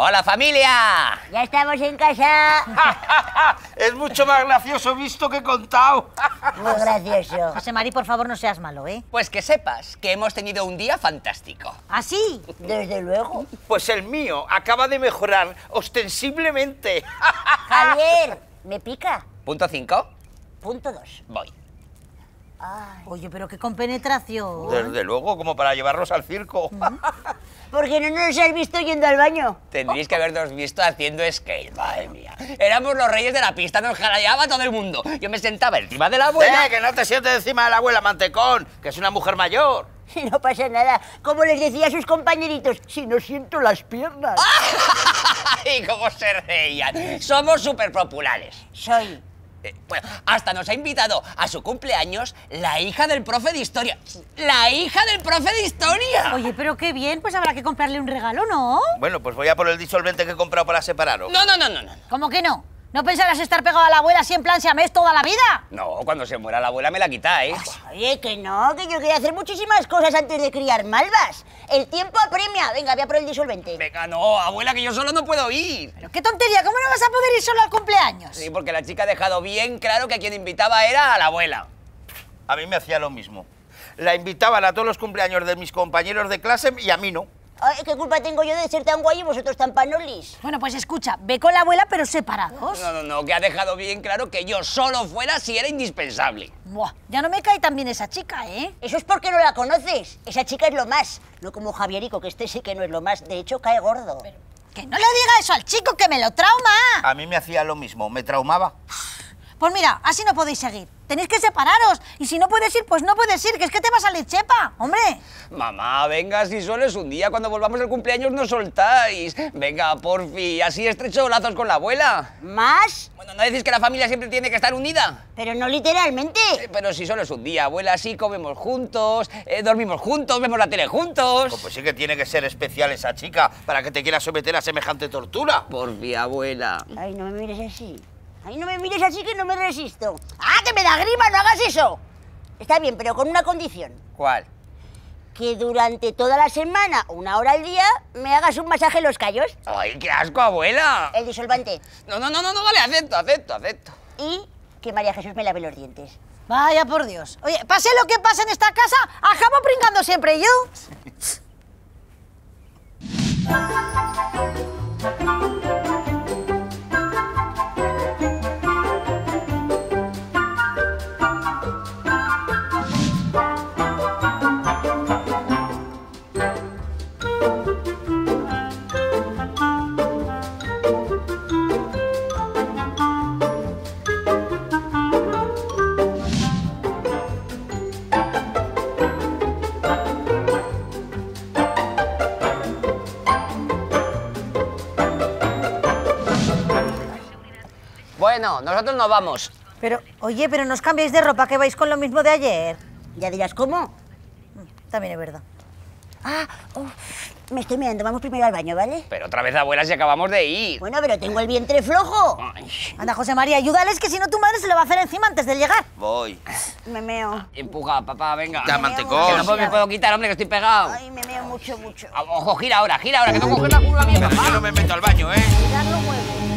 ¡Hola, familia! Ya estamos en casa. es mucho más gracioso visto que contado. Muy gracioso. José Mari, por favor, no seas malo, ¿eh? Pues que sepas que hemos tenido un día fantástico. ¿Ah, sí? Desde luego. Pues el mío acaba de mejorar ostensiblemente. Javier, me pica. ¿Punto 5? Punto 2. Voy. Ay. Oye, pero qué compenetración. Desde luego, como para llevarlos al circo. Mm porque no nos has visto yendo al baño. Tendréis que habernos visto haciendo skate, madre mía. Éramos los reyes de la pista, nos jaleaba todo el mundo. Yo me sentaba encima de la eh, abuela. Eh, que no te sientes encima de la abuela, mantecón, que es una mujer mayor. No pasa nada. Como les decía a sus compañeritos, si no siento las piernas. ¡Ay, cómo se reían! Somos súper populares. Soy eh, bueno, hasta nos ha invitado a su cumpleaños la hija del profe de historia. ¡La hija del profe de historia! Oye, pero qué bien, pues habrá que comprarle un regalo, ¿no? Bueno, pues voy a por el disolvente que he comprado para separarlo No, no, no, no, no. ¿Cómo que no? ¿No pensarás estar pegado a la abuela así en plan siamés toda la vida? No, cuando se muera la abuela me la quitáis. Pues, oye, que no, que yo quería hacer muchísimas cosas antes de criar malvas. El tiempo apremia. Venga, voy a por el disolvente. Venga, no, abuela, que yo solo no puedo ir. Pero qué tontería, ¿cómo no vas a poder ir solo al cumpleaños? Sí, porque la chica ha dejado bien claro que a quien invitaba era a la abuela. A mí me hacía lo mismo. La invitaban a todos los cumpleaños de mis compañeros de clase y a mí no. ¿Qué culpa tengo yo de ser tan guay y vosotros tan panolis? Bueno, pues escucha, ve con la abuela, pero separados. No, no, no, que ha dejado bien claro que yo solo fuera si era indispensable. Buah, ya no me cae tan bien esa chica, ¿eh? Eso es porque no la conoces. Esa chica es lo más. No como Javierico, que este sí que no es lo más. De hecho, cae gordo. Pero, que no le diga eso al chico, que me lo trauma. A mí me hacía lo mismo, me traumaba. Pues mira, así no podéis seguir. Tenéis que separaros. Y si no puedes ir, pues no puedes ir, que es que te vas a Lechepa, hombre. Mamá, venga, si solo es un día, cuando volvamos el cumpleaños no soltáis. Venga, porfi, así estrecho lazos con la abuela. ¿Más? Bueno, ¿no decís que la familia siempre tiene que estar unida? Pero no literalmente. Eh, pero si solo es un día, abuela, así comemos juntos, eh, dormimos juntos, vemos la tele juntos. Pues sí que tiene que ser especial esa chica para que te quiera someter a semejante tortura. Porfi, abuela. Ay, no me mires así y no me mires así que no me resisto. ¡Ah, que me da grima! ¡No hagas eso! Está bien, pero con una condición. ¿Cuál? Que durante toda la semana, una hora al día, me hagas un masaje en los callos. ¡Ay, qué asco, abuela! El disolvante. No, no, no, no, no vale, acepto, acepto, acepto. Y que María Jesús me lave los dientes. Vaya por Dios. Oye, pase lo que pase en esta casa, acabo pringando siempre yo. Bueno, nosotros nos vamos. Pero, oye, pero nos cambiáis de ropa, que vais con lo mismo de ayer. Ya dirás, ¿cómo? También es verdad. Ah, me estoy mirando, vamos primero al baño, ¿vale? Pero otra vez, abuela, si acabamos de ir. Bueno, pero tengo el vientre flojo. Ay. Anda, José María, ayúdales, que si no tu madre se lo va a hacer encima antes de llegar. Voy. Me meo. empuja, papá, venga. Ya, mantecón. Que no me puedo quitar, hombre, que estoy pegado. Ay, me meo mucho, mucho. Ah, ojo, gira ahora, gira ahora, que no coger la curva mía, papá. Yo no me meto al baño, ¿eh?